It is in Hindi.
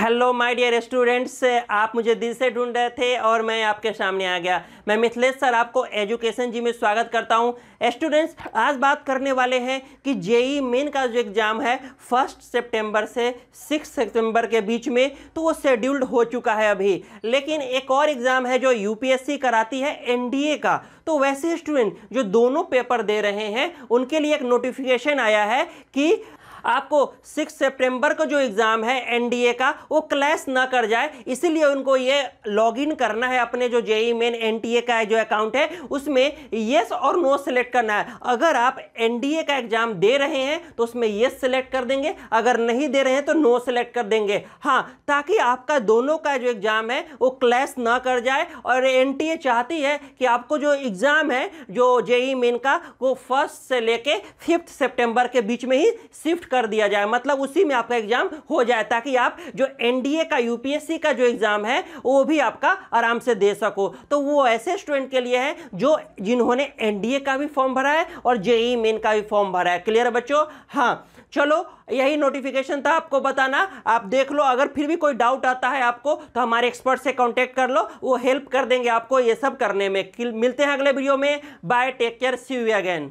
हेलो माय डियर स्टूडेंट्स आप मुझे दिल से ढूंढ रहे थे और मैं आपके सामने आ गया मैं मिथिलेश सर आपको एजुकेशन जी में स्वागत करता हूं स्टूडेंट्स आज बात करने वाले हैं कि जेई मेन का जो एग्ज़ाम है फर्स्ट सितंबर से सिक्स सितंबर के बीच में तो वो शेड्यूल्ड हो चुका है अभी लेकिन एक और एग्ज़ाम है जो यू कराती है एन का तो वैसे स्टूडेंट जो दोनों पेपर दे रहे हैं उनके लिए एक नोटिफिकेशन आया है कि आपको सिक्स सेप्टेम्बर का जो एग्ज़ाम है एन का वो क्लैश ना कर जाए इसीलिए उनको ये लॉगिन करना है अपने जो जेई मेन ए का जो अकाउंट है उसमें येस और नो सेलेक्ट करना है अगर आप ए का एग्ज़ाम दे रहे हैं तो उसमें येस सेलेक्ट कर देंगे अगर नहीं दे रहे हैं तो नो सेलेक्ट कर देंगे हाँ ताकि आपका दोनों का जो एग्ज़ाम है वो क्लैश ना कर जाए और एन चाहती है कि आपको जो एग्ज़ाम है जो जेई मेन का वो फर्स्ट से लेके फिफ्थ सेप्टेम्बर के बीच में ही शिफ्ट कर दिया जाए मतलब उसी में आपका एग्जाम हो जाए ताकि आप जो एनडीए का यूपीएससी का जो एग्जाम है वो भी आपका आराम से दे सको तो वो ऐसे स्टूडेंट के लिए है जो जिन्होंने एनडीए का भी फॉर्म भरा है और जेई मेन e का भी फॉर्म भरा है क्लियर बच्चो बच्चों हाँ चलो यही नोटिफिकेशन था आपको बताना आप देख लो अगर फिर भी कोई डाउट आता है आपको तो हमारे एक्सपर्ट से कांटेक्ट कर लो वो हेल्प कर देंगे आपको ये सब करने में मिलते हैं अगले वीडियो में bye take care see you again